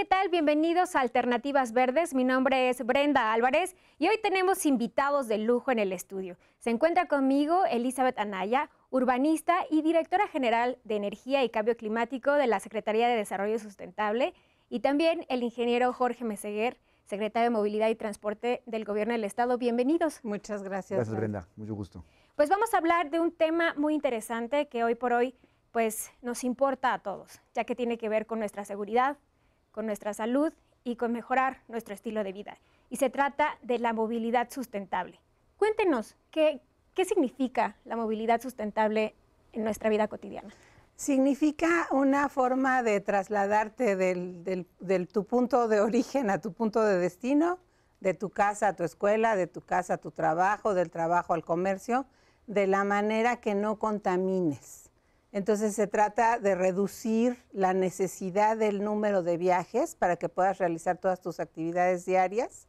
¿qué tal? Bienvenidos a Alternativas Verdes. Mi nombre es Brenda Álvarez y hoy tenemos invitados de lujo en el estudio. Se encuentra conmigo Elizabeth Anaya, urbanista y directora general de Energía y Cambio Climático de la Secretaría de Desarrollo Sustentable, y también el ingeniero Jorge Meseguer, secretario de Movilidad y Transporte del Gobierno del Estado. Bienvenidos. Muchas gracias. Gracias, Brenda. Mucho gusto. Pues vamos a hablar de un tema muy interesante que hoy por hoy pues nos importa a todos, ya que tiene que ver con nuestra seguridad, con nuestra salud y con mejorar nuestro estilo de vida. Y se trata de la movilidad sustentable. Cuéntenos, ¿qué, significa la movilidad sustentable en nuestra vida cotidiana? Significa una forma de trasladarte del, del, tu punto de origen a tu punto de destino, de tu casa a tu escuela, de tu casa a tu trabajo, del trabajo al comercio, de la manera que no contamines. Entonces se trata de reducir la necesidad del número de viajes para que puedas realizar todas tus actividades diarias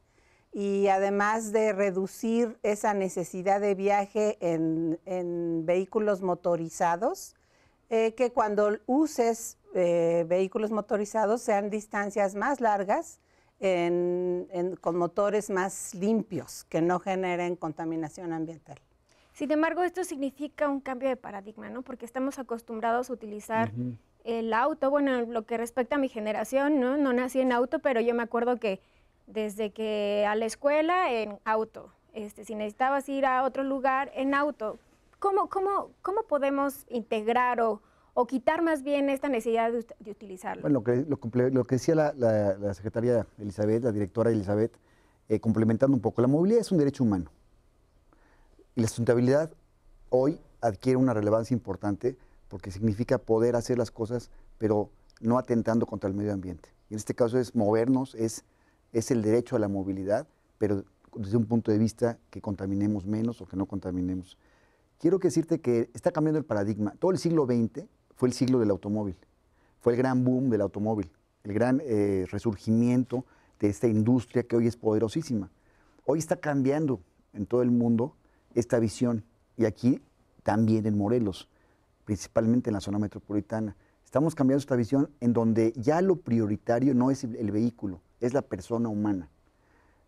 y además de reducir esa necesidad de viaje en, vehículos motorizados, eh, que cuando uses eh, vehículos motorizados sean distancias más largas con motores más limpios que no generen contaminación ambiental. Sin embargo, esto significa un cambio de paradigma, ¿no? Porque estamos acostumbrados a utilizar el auto. Bueno, lo que respecta a mi generación, ¿no? No nací en auto, pero yo me acuerdo que desde que a la escuela en auto, este, si necesitabas ir a otro lugar en auto, ¿cómo, cómo, cómo podemos integrar o, quitar más bien esta necesidad de, utilizarlo? Bueno, lo que, que decía la, secretaria Elizabeth, la directora Elizabeth, eh, complementando un poco, la movilidad es un derecho humano y la sustentabilidad hoy adquiere una relevancia importante porque significa poder hacer las cosas, pero no atentando contra el medio ambiente. Y en este caso es movernos, es, es el derecho a la movilidad, pero desde un punto de vista que contaminemos menos o que no contaminemos. Quiero decirte que está cambiando el paradigma. Todo el siglo XX fue el siglo del automóvil, fue el gran boom del automóvil, el gran eh, resurgimiento de esta industria que hoy es poderosísima. Hoy está cambiando en todo el mundo esta visión. Y aquí también en Morelos, principalmente en la zona metropolitana. Estamos cambiando esta visión en donde ya lo prioritario no es el vehículo, es la persona humana.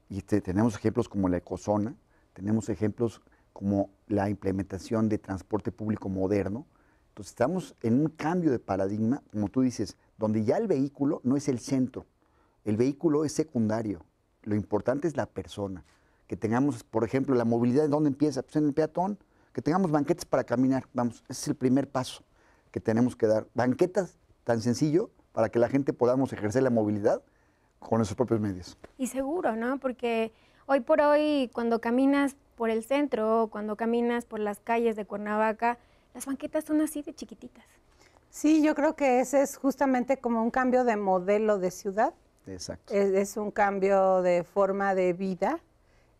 Y este, tenemos ejemplos como la ecozona, tenemos ejemplos como la implementación de transporte público moderno. Entonces estamos en un cambio de paradigma, como tú dices, donde ya el vehículo no es el centro, el vehículo es secundario, lo importante es la persona que tengamos, por ejemplo, la movilidad, ¿dónde empieza? Pues en el peatón, que tengamos banquetes para caminar, vamos, ese es el primer paso que tenemos que dar. Banquetas, tan sencillo, para que la gente podamos ejercer la movilidad con nuestros propios medios. Y seguro, ¿no? Porque hoy por hoy, cuando caminas por el centro, cuando caminas por las calles de Cuernavaca, las banquetas son así de chiquititas. Sí, yo creo que ese es justamente como un cambio de modelo de ciudad. Exacto. es un cambio de forma de vida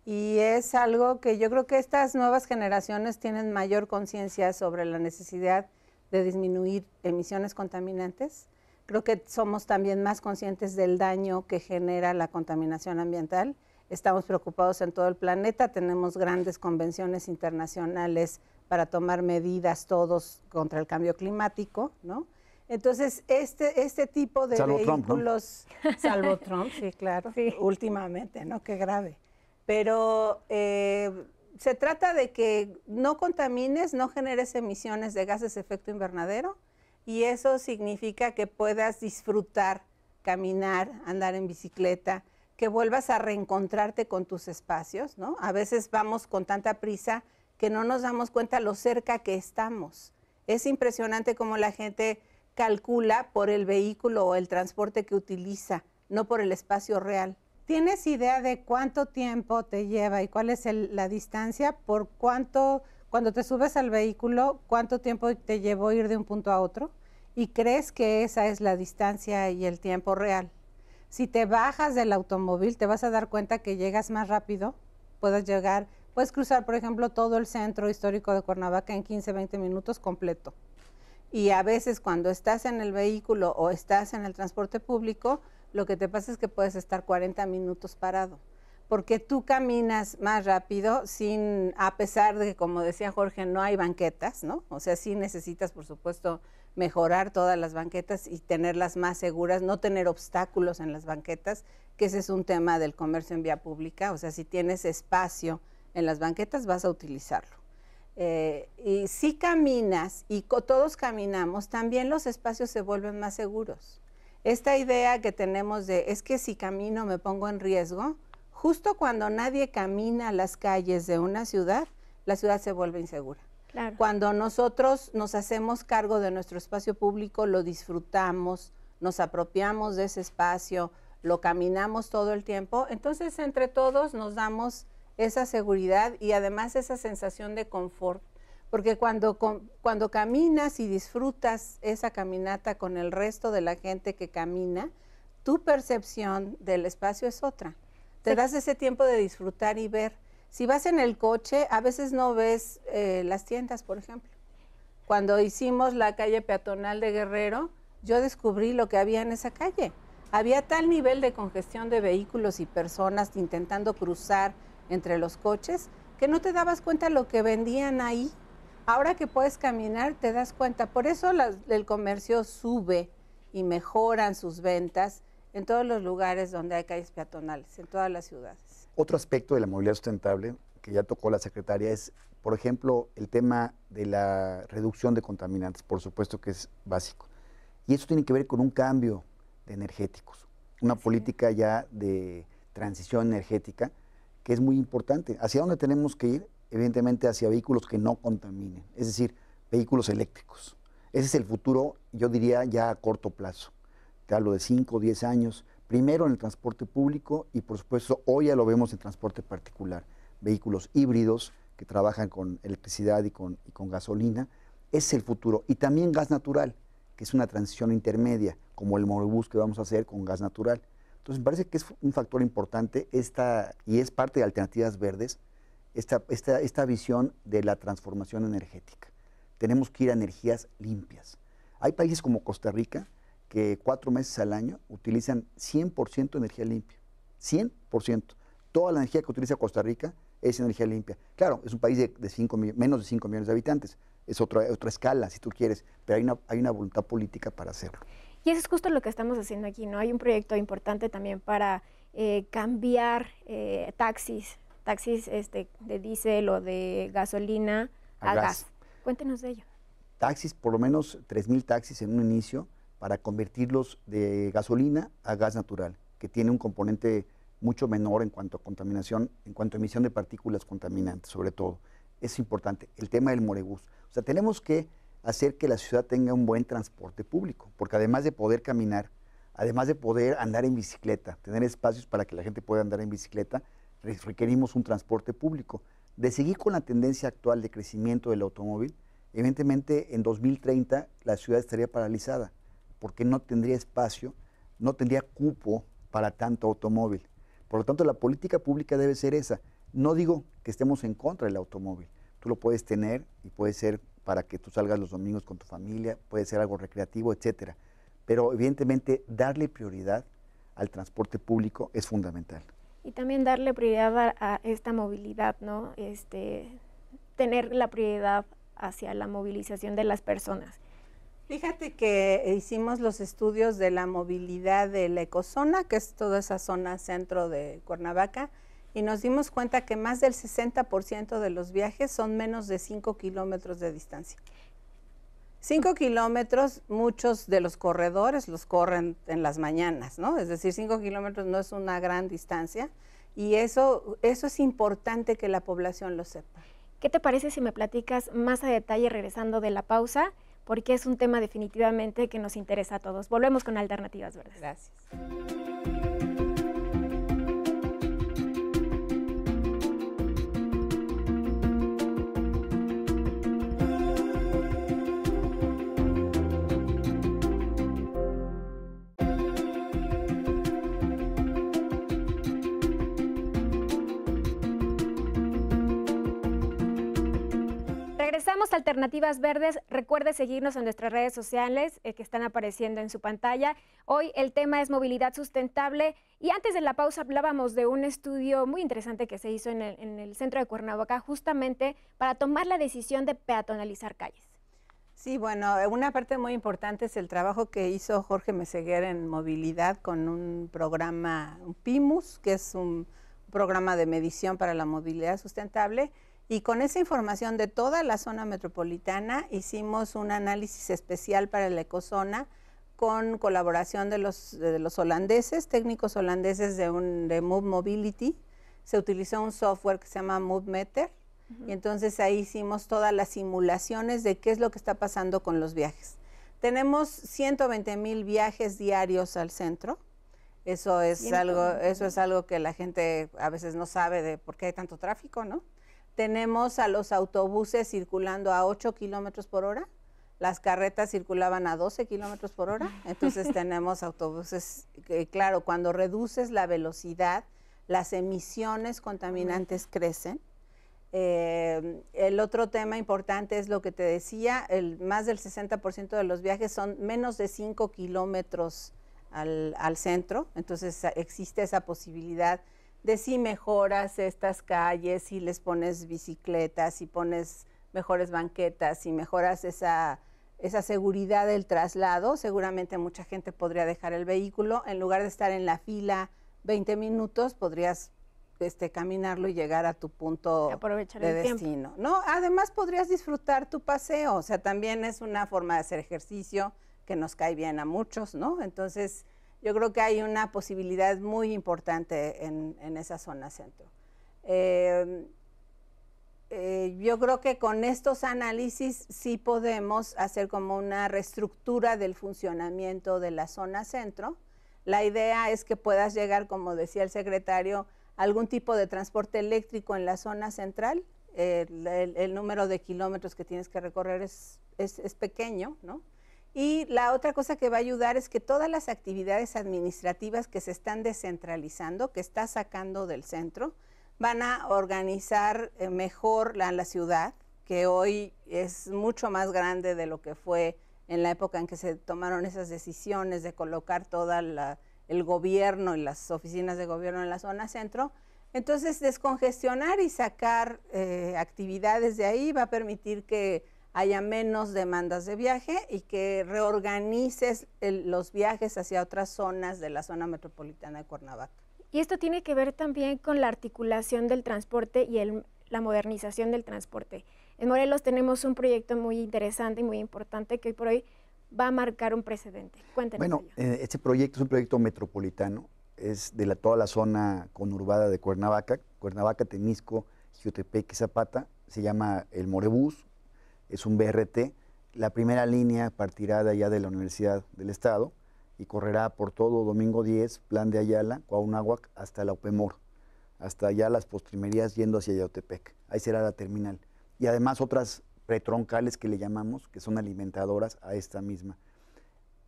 y es algo que yo creo que estas nuevas generaciones tienen mayor conciencia sobre la necesidad de disminuir emisiones contaminantes. Creo que somos también más conscientes del daño que genera la contaminación ambiental. Estamos preocupados en todo el planeta, tenemos grandes convenciones internacionales para tomar medidas todos contra el cambio climático, ¿no? Entonces, este, este tipo de salvo vehículos, salvo Trump, sí, claro, últimamente, ¿no? Qué grave. Pero eh, se trata de que no contamines, no generes emisiones de gases de efecto invernadero y eso significa que puedas disfrutar, caminar, andar en bicicleta, que vuelvas a reencontrarte con tus espacios, ¿no? A veces vamos con tanta prisa que no nos damos cuenta lo cerca que estamos. Es impresionante cómo la gente calcula por el vehículo o el transporte que utiliza, no por el espacio real. ¿Tienes idea de cuánto tiempo te lleva y cuál es la distancia? ¿Por cuánto, cuando te subes al vehículo, cuánto tiempo te llevó ir de un punto a otro? ¿Y crees que esa es la distancia y el tiempo real? Si te bajas del automóvil, te vas a dar cuenta que llegas más rápido, puedes llegar, puedes cruzar, por ejemplo, todo el centro histórico de Cuernavaca en 15, 20 minutos completo. Y a veces cuando estás en el vehículo o estás en el transporte público, lo que te pasa es que puedes estar 40 minutos parado, porque tú caminas más rápido sin, a pesar de que, como decía Jorge, no hay banquetas, ¿no? O sea, sí necesitas, por supuesto, mejorar todas las banquetas y tenerlas más seguras, no tener obstáculos en las banquetas, que ese es un tema del comercio en vía pública, o sea, si tienes espacio en las banquetas vas a utilizarlo. Eh, y si caminas y todos caminamos, también los espacios se vuelven más seguros. Esta idea que tenemos de es que si camino me pongo en riesgo, justo cuando nadie camina las calles de una ciudad, la ciudad se vuelve insegura. Cuando nosotros nos hacemos cargo de nuestro espacio público, lo disfrutamos, nos apropiamos de ese espacio, lo caminamos todo el tiempo, entonces entre todos nos damos esa seguridad y además esa sensación de confort porque cuando, cuando caminas y disfrutas esa caminata con el resto de la gente que camina, tu percepción del espacio es otra. Te das ese tiempo de disfrutar y ver. Si vas en el coche, a veces no ves eh, las tiendas, por ejemplo. Cuando hicimos la calle peatonal de Guerrero, yo descubrí lo que había en esa calle. Había tal nivel de congestión de vehículos y personas intentando cruzar entre los coches que no te dabas cuenta lo que vendían ahí ahora que puedes caminar te das cuenta. Por eso el comercio sube y mejoran sus ventas en todos los lugares donde hay calles peatonales, en todas las ciudades. Otro aspecto de la movilidad sustentable que ya tocó la secretaria es, por ejemplo, el tema de la reducción de contaminantes, por supuesto que es básico. Y eso tiene que ver con un cambio de energéticos, una política ya de transición energética que es muy importante. Hacia dónde tenemos que ir evidentemente hacia vehículos que no contaminen, es decir, vehículos eléctricos. Ese es el futuro, yo diría, ya a corto plazo. Te hablo de 5 o 10 años, primero en el transporte público y por supuesto hoy ya lo vemos en transporte particular, vehículos híbridos que trabajan con electricidad y con, y con gasolina, es el futuro. Y también gas natural, que es una transición intermedia, como el morobús que vamos a hacer con gas natural. Entonces me parece que es un factor importante esta, y es parte de alternativas verdes esta, esta, esta visión de la transformación energética. Tenemos que ir a energías limpias. Hay países como Costa Rica que cuatro meses al año utilizan 100% energía limpia. 100%. Toda la energía que utiliza Costa Rica es energía limpia. Claro, es un país de, menos de 5 millones de habitantes. Es otra, otra escala, si tú quieres, pero hay una, hay una voluntad política para hacerlo. Y eso es justo lo que estamos haciendo aquí, ¿no? Hay un proyecto importante también para eh, cambiar eh, taxis taxis este, de diésel o de gasolina a, gas. Cuéntenos de ello. Taxis, por lo menos 3.000 taxis en un inicio para convertirlos de gasolina a gas natural, que tiene un componente mucho menor en cuanto a contaminación, en cuanto a emisión de partículas contaminantes, sobre todo. Es importante. El tema del morebús. O sea, tenemos que hacer que la ciudad tenga un buen transporte público, porque además de poder caminar, además de poder andar en bicicleta, tener espacios para que la gente pueda andar en bicicleta, requerimos un transporte público. De seguir con la tendencia actual de crecimiento del automóvil, evidentemente en 2030 la ciudad estaría paralizada, porque no tendría espacio, no tendría cupo para tanto automóvil. Por lo tanto, la política pública debe ser esa. No digo que estemos en contra del automóvil. Tú lo puedes tener y puede ser para que tú salgas los domingos con tu familia, puede ser algo recreativo, etcétera. Pero evidentemente darle prioridad al transporte público es fundamental y también darle prioridad a, esta movilidad, ¿no? Este, tener la prioridad hacia la movilización de las personas. Fíjate que hicimos los estudios de la movilidad de la ecozona, que es toda esa zona centro de Cuernavaca, y nos dimos cuenta que más del 60% de los viajes son menos de 5 kilómetros de distancia. Cinco kilómetros, muchos de los corredores los corren en las mañanas, ¿no? Es decir, cinco kilómetros no es una gran distancia y eso, eso es importante que la población lo sepa. ¿Qué te parece si me platicas más a detalle regresando de la pausa? Porque es un tema definitivamente que nos interesa a todos. Volvemos con Alternativas Verdes. Gracias. Alternativas Verdes. Recuerde seguirnos en nuestras redes sociales eh, que están apareciendo en su pantalla. Hoy el tema es movilidad sustentable y antes de la pausa hablábamos de un estudio muy interesante que se hizo en el, en el centro de Cuernavaca justamente para tomar la decisión de peatonalizar calles. Sí, bueno, eh, una parte muy importante es el trabajo que hizo Jorge Meseguer en movilidad con un programa, un PIMUS, que es un programa de medición para la movilidad sustentable y con esa información de toda la zona metropolitana hicimos un análisis especial para la ecozona con colaboración de los, holandeses, técnicos holandeses de, un, Move Mobility. Se utilizó un software que se llama Move Meter. y entonces ahí hicimos todas las simulaciones de qué es lo que está pasando con los viajes. Tenemos 120 mil viajes diarios al centro. Eso es, algo, eso es algo que la gente a veces no sabe de por qué hay tanto tráfico, ¿no? tenemos a los autobuses circulando a 8 kilómetros por hora, las carretas circulaban a 12 kilómetros por hora, entonces tenemos autobuses que, claro, cuando reduces la velocidad, las emisiones contaminantes crecen. Eh, el otro tema importante es lo que te decía, el, más del 60% de los viajes son menos de 5 kilómetros al, al centro, entonces existe esa posibilidad de si mejoras estas calles, si les pones bicicletas, si pones mejores banquetas, si mejoras esa, esa seguridad del traslado, seguramente mucha gente podría dejar el vehículo. En lugar de estar en la fila 20 minutos, podrías este, caminarlo y llegar a tu punto de destino. ¿no? Además, podrías disfrutar tu paseo. O sea, también es una forma de hacer ejercicio que nos cae bien a muchos, ¿no? Entonces, yo creo que hay una posibilidad muy importante en, esa zona centro. Eh, eh, yo creo que con estos análisis sí podemos hacer como una reestructura del funcionamiento de la zona centro. La idea es que puedas llegar, como decía el secretario, algún tipo de transporte eléctrico en la zona central. el, número de kilómetros que tienes que recorrer es, es pequeño, ¿no? Y la otra cosa que va a ayudar es que todas las actividades administrativas que se están descentralizando, que está sacando del centro, van a organizar eh, mejor la, ciudad, que hoy es mucho más grande de lo que fue en la época en que se tomaron esas decisiones de colocar todo el gobierno y las oficinas de gobierno en la zona centro. Entonces, descongestionar y sacar eh, actividades de ahí va a permitir que haya menos demandas de viaje y que reorganices los viajes hacia otras zonas de la zona metropolitana de Cuernavaca. Y esto tiene que ver también con la articulación del transporte y el, la modernización del transporte. En Morelos tenemos un proyecto muy interesante y muy importante que hoy por hoy va a marcar un precedente. Cuéntenos. Bueno, eh, este proyecto es un proyecto metropolitano, es de la, toda la zona conurbada de Cuernavaca, Cuernavaca, Temisco, Jutepec Zapata, se llama el Morebus es un BRT. La primera línea partirá de allá de la Universidad del Estado y correrá por todo Domingo 10, Plan de Ayala, Cuauhnáhuac, hasta la Upemor, hasta allá las postrimerías yendo hacia Yautepec. Ahí será la terminal. Y además otras pretroncales que le llamamos, que son alimentadoras a esta misma.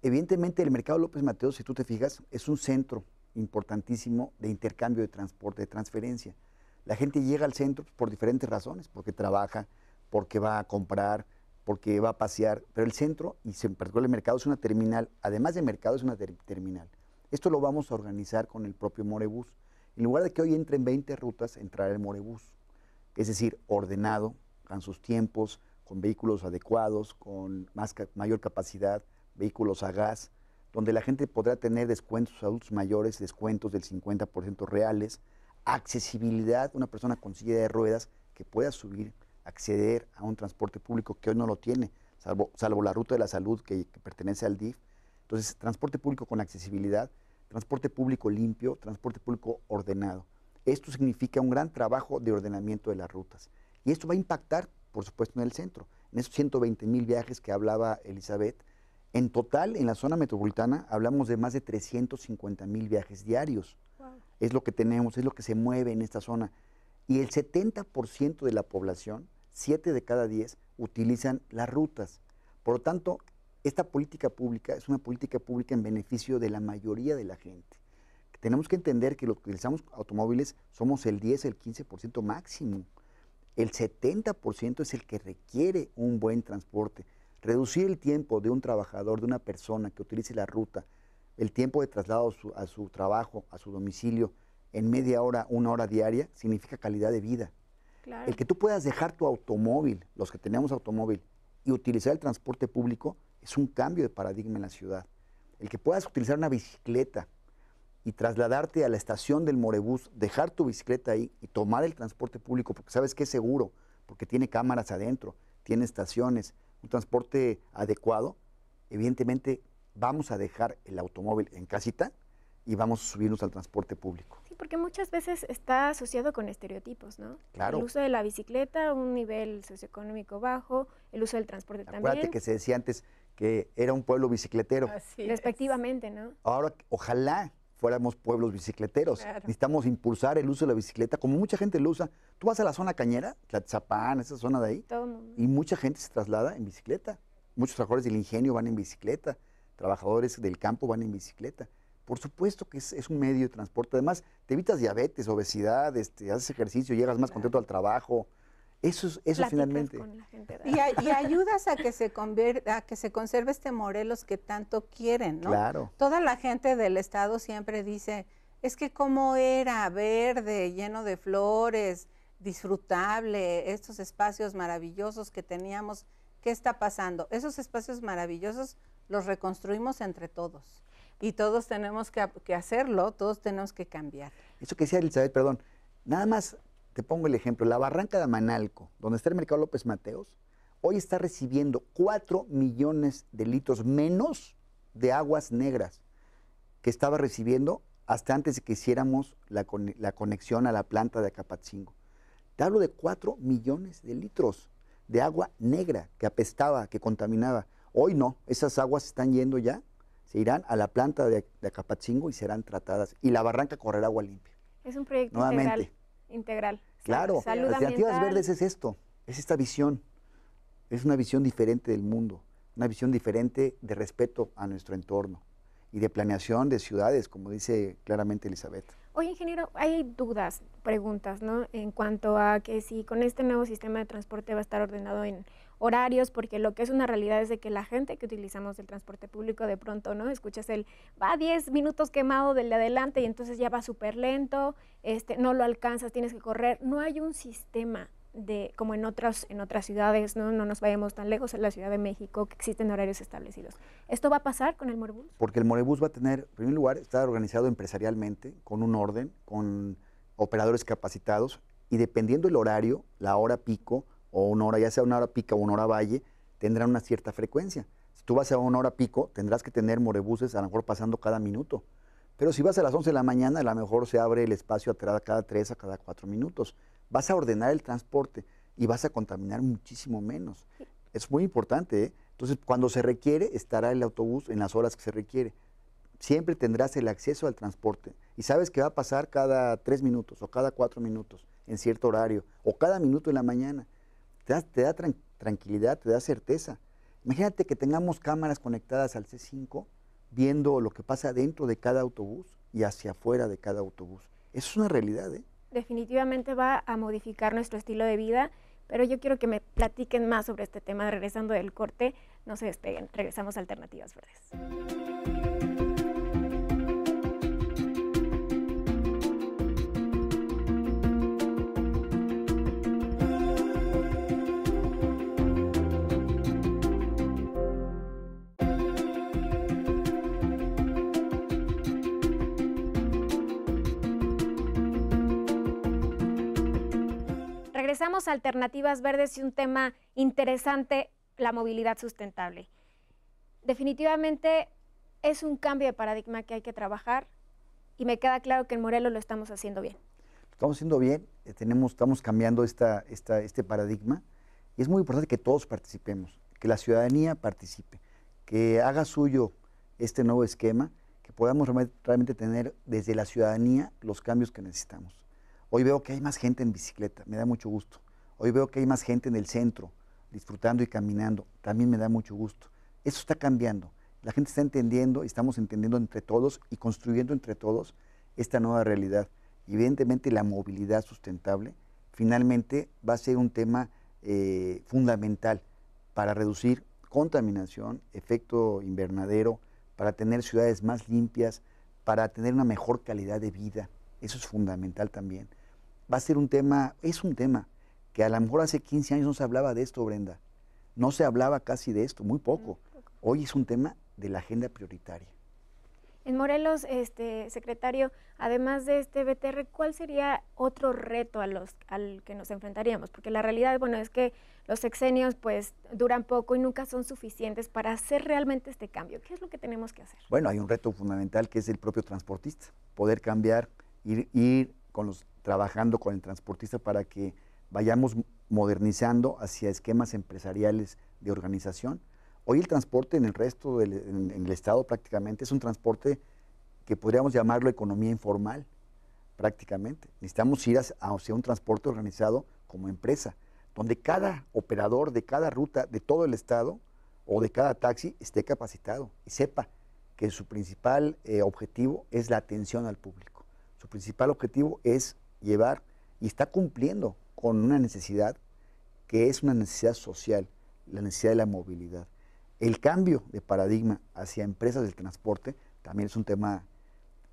Evidentemente el mercado López Mateo, si tú te fijas, es un centro importantísimo de intercambio de transporte, de transferencia. La gente llega al centro por diferentes razones, porque trabaja, porque va a comprar, porque va a pasear, pero el centro, y en particular el mercado, es una terminal, además de mercado es una terminal. Esto lo vamos a organizar con el propio Morebus. En lugar de que hoy entren 20 rutas, entrará el Morebus, es decir, ordenado, con sus tiempos, con vehículos adecuados, con más mayor capacidad, vehículos a gas, donde la gente podrá tener descuentos adultos mayores, descuentos del 50% reales, accesibilidad, una persona con silla de ruedas que pueda subir acceder a un transporte público que hoy no lo tiene, salvo, salvo la ruta de la salud que, pertenece al DIF. Entonces, transporte público con accesibilidad, transporte público limpio, transporte público ordenado. Esto significa un gran trabajo de ordenamiento de las rutas. Y esto va a impactar, por supuesto, en el centro. En esos 120 mil viajes que hablaba Elizabeth, en total, en la zona metropolitana, hablamos de más de 350 mil viajes diarios. Es lo que tenemos, es lo que se mueve en esta zona. Y el 70% de la población 7 de cada 10 utilizan las rutas. Por lo tanto, esta política pública es una política pública en beneficio de la mayoría de la gente. Tenemos que entender que los que utilizamos automóviles somos el 10, el 15% máximo. El 70% es el que requiere un buen transporte. Reducir el tiempo de un trabajador, de una persona que utilice la ruta, el tiempo de traslado a su trabajo, a su domicilio, en media hora, una hora diaria, significa calidad de vida. El que tú puedas dejar tu automóvil, los que tenemos automóvil, y utilizar el transporte público es un cambio de paradigma en la ciudad. El que puedas utilizar una bicicleta y trasladarte a la estación del Morebús, dejar tu bicicleta ahí y tomar el transporte público porque sabes que es seguro, porque tiene cámaras adentro, tiene estaciones, un transporte adecuado, evidentemente vamos a dejar el automóvil en casita y vamos a subirnos al transporte público porque muchas veces está asociado con estereotipos, ¿no? Claro. El uso de la bicicleta, un nivel socioeconómico bajo, el uso del transporte también. Acuérdate que se decía antes que era un pueblo bicicletero. Respectivamente, ¿no? Ahora, ojalá fuéramos pueblos bicicleteros. Necesitamos impulsar el uso de la bicicleta, como mucha gente lo usa. Tú vas a la zona cañera, Tlatzapán, esa zona de ahí, y mucha gente se traslada en bicicleta. Muchos trabajadores del ingenio van en bicicleta, trabajadores del campo van en bicicleta. Por supuesto que es, un medio de transporte. Además, te evitas diabetes, obesidad, este, haces ejercicio, llegas más contento al trabajo. Eso, es, eso finalmente. y, ayudas a que se a que se conserve este Morelos que tanto quieren, ¿no? Claro. Toda la gente del estado siempre dice, es que cómo era verde, lleno de flores, disfrutable, estos espacios maravillosos que teníamos, ¿qué está pasando? Esos espacios maravillosos los reconstruimos entre todos y todos tenemos que, hacerlo, todos tenemos que cambiar. Eso que decía Elizabeth, perdón, nada más te pongo el ejemplo, la barranca de Manalco, donde está el mercado López Mateos, hoy está recibiendo 4 millones de litros menos de aguas negras que estaba recibiendo hasta antes de que hiciéramos la, conexión a la planta de Acapatzingo. Te hablo de 4 millones de litros de agua negra que apestaba, que contaminaba. Hoy no, esas aguas están yendo ya irán a la planta de, de, Acapatzingo y serán tratadas. Y la barranca correrá agua limpia. Es un proyecto integral. Claro, las alternativas verdes es esto, es esta visión. Es una visión diferente del mundo, una visión diferente de respeto a nuestro entorno y de planeación de ciudades, como dice claramente Elizabeth. Oye, ingeniero, hay dudas, preguntas, ¿no? En cuanto a que si con este nuevo sistema de transporte va a estar ordenado en, horarios, porque lo que es una realidad es de que la gente que utilizamos el transporte público de pronto, ¿no? Escuchas el, va 10 minutos quemado del de adelante y entonces ya va súper lento, este, no lo alcanzas, tienes que correr. No hay un sistema de, como en otras, en otras ciudades, ¿no? no nos vayamos tan lejos, en la Ciudad de México, que existen horarios establecidos. ¿Esto va a pasar con el Morebus? Porque el Morebus va a tener, en primer lugar, está organizado empresarialmente, con un orden, con operadores capacitados, y dependiendo el horario, la hora pico, o una hora, ya sea una hora pica o una hora valle, tendrán una cierta frecuencia. Si tú vas a una hora pico, tendrás que tener morebuses a lo mejor pasando cada minuto. Pero si vas a las 11 de la mañana, a lo mejor se abre el espacio a cada 3 a cada 4 minutos. Vas a ordenar el transporte y vas a contaminar muchísimo menos. Es muy importante. ¿eh? Entonces, cuando se requiere, estará el autobús en las horas que se requiere. Siempre tendrás el acceso al transporte. Y sabes que va a pasar cada 3 minutos o cada 4 minutos en cierto horario o cada minuto en la mañana. Te da, tranquilidad, te da certeza. Imagínate que tengamos cámaras conectadas al C5 viendo lo que pasa dentro de cada autobús y hacia afuera de cada autobús. Eso es una realidad, ¿eh? Definitivamente va a modificar nuestro estilo de vida, pero yo quiero que me platiquen más sobre este tema regresando del corte. No se despeguen, regresamos a Alternativas Verdes. regresamos alternativas verdes y un tema interesante, la movilidad sustentable. Definitivamente es un cambio de paradigma que hay que trabajar y me queda claro que en Morelos lo estamos haciendo bien. Estamos haciendo bien, eh, tenemos, estamos cambiando esta, esta, este paradigma y es muy importante que todos participemos, que la ciudadanía participe, que haga suyo este nuevo esquema, que podamos realmente tener desde la ciudadanía los cambios que necesitamos. Hoy veo que hay más gente en bicicleta, me da mucho gusto. Hoy veo que hay más gente en el centro, disfrutando y caminando, también me da mucho gusto. Eso está cambiando. La gente está entendiendo y estamos entendiendo entre todos y construyendo entre todos esta nueva realidad. Evidentemente la movilidad sustentable finalmente va a ser un tema eh, fundamental para reducir contaminación, efecto invernadero, para tener ciudades más limpias, para tener una mejor calidad de vida. Eso es fundamental también va a ser un tema, es un tema que a lo mejor hace 15 años no se hablaba de esto, Brenda. No se hablaba casi de esto, muy poco. Mm. Hoy es un tema de la agenda prioritaria. En Morelos, este secretario, además de este BTR, ¿cuál sería otro reto a los, al que nos enfrentaríamos? Porque la realidad, bueno, es que los sexenios pues duran poco y nunca son suficientes para hacer realmente este cambio. ¿Qué es lo que tenemos que hacer? Bueno, hay un reto fundamental que es el propio transportista, poder cambiar, ir con los trabajando con el transportista para que vayamos modernizando hacia esquemas empresariales de organización. Hoy el transporte en el resto del en, estado prácticamente es un transporte que podríamos llamarlo economía informal, prácticamente. Necesitamos ir hacia, un transporte organizado como empresa, donde cada operador de cada ruta de todo el estado o de cada taxi esté capacitado y sepa que su principal eh, objetivo es la atención al público. Su principal objetivo es llevar y está cumpliendo con una necesidad que es una necesidad social, la necesidad de la movilidad. El cambio de paradigma hacia empresas del transporte también es un tema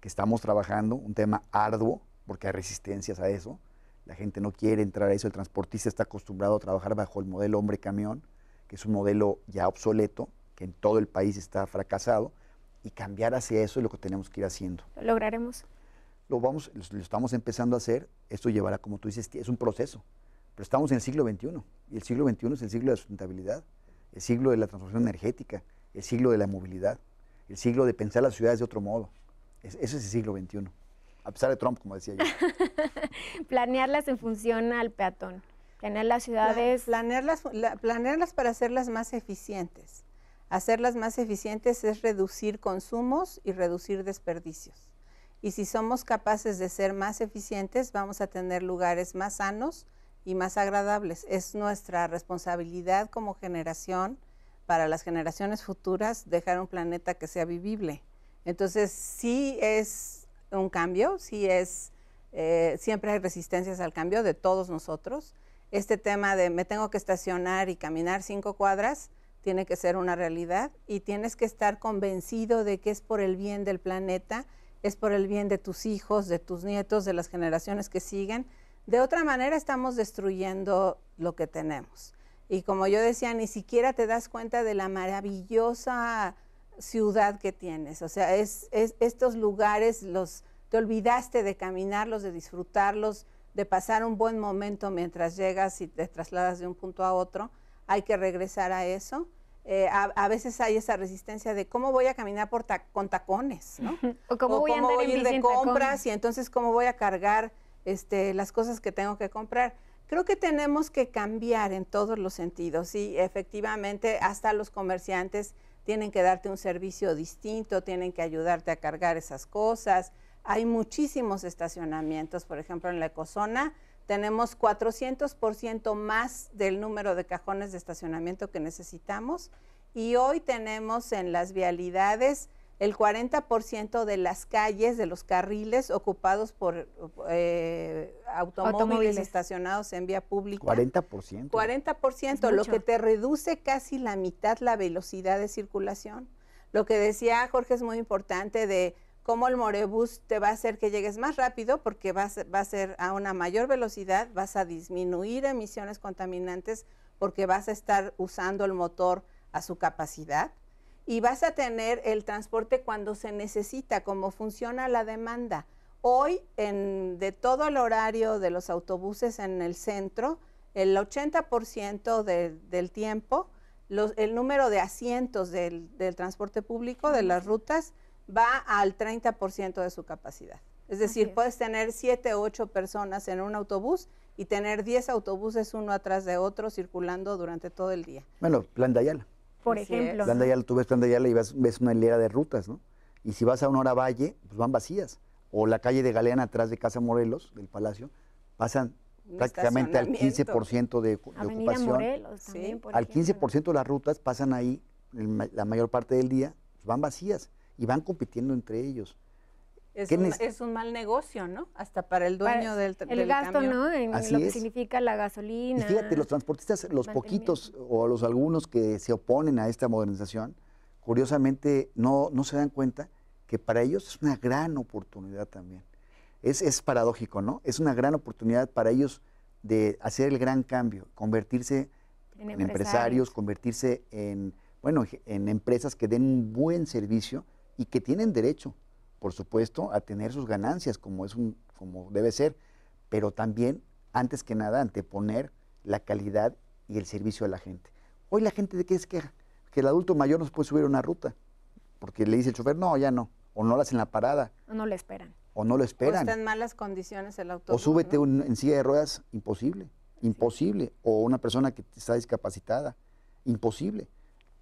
que estamos trabajando, un tema arduo, porque hay resistencias a eso. La gente no quiere entrar a eso, el transportista está acostumbrado a trabajar bajo el modelo hombre-camión, que es un modelo ya obsoleto, que en todo el país está fracasado, y cambiar hacia eso es lo que tenemos que ir haciendo. Lo lograremos lo, vamos, lo estamos empezando a hacer. Esto llevará, como tú dices, es un proceso. Pero estamos en el siglo XXI. Y el siglo XXI es el siglo de la sustentabilidad, el siglo de la transformación energética, el siglo de la movilidad, el siglo de pensar las ciudades de otro modo. Ese es el siglo XXI. A pesar de Trump, como decía yo. Planearlas en función al peatón. Tener las ciudades. planearlas, planearlas para hacerlas más eficientes. Hacerlas más eficientes es reducir consumos y reducir desperdicios y si somos capaces de ser más eficientes, vamos a tener lugares más sanos y más agradables. Es nuestra responsabilidad como generación, para las generaciones futuras, dejar un planeta que sea vivible. Entonces, sí es un cambio, sí es, eh, siempre hay resistencias al cambio de todos nosotros. Este tema de me tengo que estacionar y caminar cinco cuadras tiene que ser una realidad y tienes que estar convencido de que es por el bien del planeta es por el bien de tus hijos, de tus nietos, de las generaciones que siguen. De otra manera estamos destruyendo lo que tenemos. Y como yo decía, ni siquiera te das cuenta de la maravillosa ciudad que tienes. O sea, estos lugares los te olvidaste de caminarlos, de disfrutarlos, de pasar un buen momento mientras llegas y te trasladas de un punto a otro. Hay que regresar a eso. Eh, a, veces hay esa resistencia de cómo voy a caminar por con tacones, ¿no? o cómo, voy, a ir de compras y entonces cómo voy a cargar este, las cosas que tengo que comprar. Creo que tenemos que cambiar en todos los sentidos y efectivamente hasta los comerciantes tienen que darte un servicio distinto, tienen que ayudarte a cargar esas cosas. Hay muchísimos estacionamientos, por ejemplo, en la ecozona tenemos 400% más del número de cajones de estacionamiento que necesitamos y hoy tenemos en las vialidades el 40% de las calles, de los carriles ocupados por eh, automóviles, automóviles, estacionados en vía pública. 40%. 40%, lo que te reduce casi la mitad la velocidad de circulación. Lo que decía Jorge es muy importante de cómo el Morebus te va a hacer que llegues más rápido porque va a ser a una mayor velocidad, vas a disminuir emisiones contaminantes porque vas a estar usando el motor a su capacidad y vas a tener el transporte cuando se necesita, como funciona la demanda. Hoy, en, de todo el horario de los autobuses en el centro, el 80% del tiempo, el número de asientos del transporte público, de las rutas, va al 30% de su capacidad. Es decir, puedes tener 7 o 8 personas en un autobús y tener 10 autobuses uno atrás de otro circulando durante todo el día. Bueno, Plan Dayala. Por ejemplo. Plan Dayala, tú ves Plan Dayala y ves, una hilera de rutas, ¿no? Y si vas a una hora valle, pues van vacías. O la calle de Galeana atrás de Casa Morelos, del Palacio, pasan prácticamente al 15% de, ocupación. Morelos, al 15% de las rutas pasan ahí la mayor parte del día, pues van vacías y van compitiendo entre ellos. Es un, es un, mal negocio, ¿no? Hasta para el dueño del, del, El gasto, ¿no? En lo que significa la gasolina. fíjate, los transportistas, los poquitos o los algunos que se oponen a esta modernización, curiosamente no, no se dan cuenta que para ellos es una gran oportunidad también. Es, paradójico, ¿no? Es una gran oportunidad para ellos de hacer el gran cambio, convertirse en, empresarios. empresarios, convertirse en, bueno, en empresas que den un buen servicio y que tienen derecho, por supuesto, a tener sus ganancias como, es un, como debe ser, pero también, antes que nada, anteponer la calidad y el servicio a la gente. Hoy la gente de qué se queja? Que el adulto mayor no se puede subir una ruta, porque le dice el chofer, no, ya no, o no lo en la parada. O no le esperan. O no lo esperan. O está en malas condiciones el autobús. O súbete en silla de ruedas, imposible, imposible. O una persona que está discapacitada, imposible.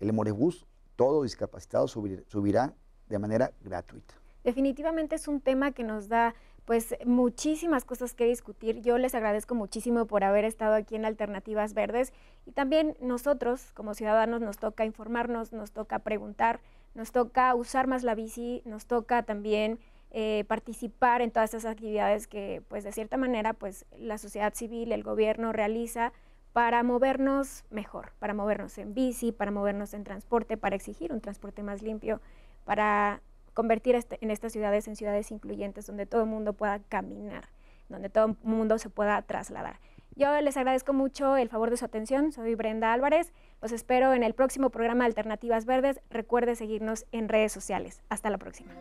El emorebús, todo discapacitado subirá de manera gratuita. Definitivamente es un tema que nos da pues muchísimas cosas que discutir. Yo les agradezco muchísimo por haber estado aquí en Alternativas Verdes y también nosotros como ciudadanos nos toca informarnos, nos toca preguntar, nos toca usar más la bici, nos toca también eh, participar en todas esas actividades que pues de cierta manera pues la sociedad civil, el gobierno realiza para movernos mejor, para movernos en bici, para movernos en transporte, para exigir un transporte más limpio para convertir este, en estas ciudades en ciudades incluyentes donde todo el mundo pueda caminar, donde todo el mundo se pueda trasladar. Yo les agradezco mucho el favor de su atención. Soy Brenda Álvarez. Los espero en el próximo programa Alternativas Verdes. Recuerde seguirnos en redes sociales. Hasta la próxima.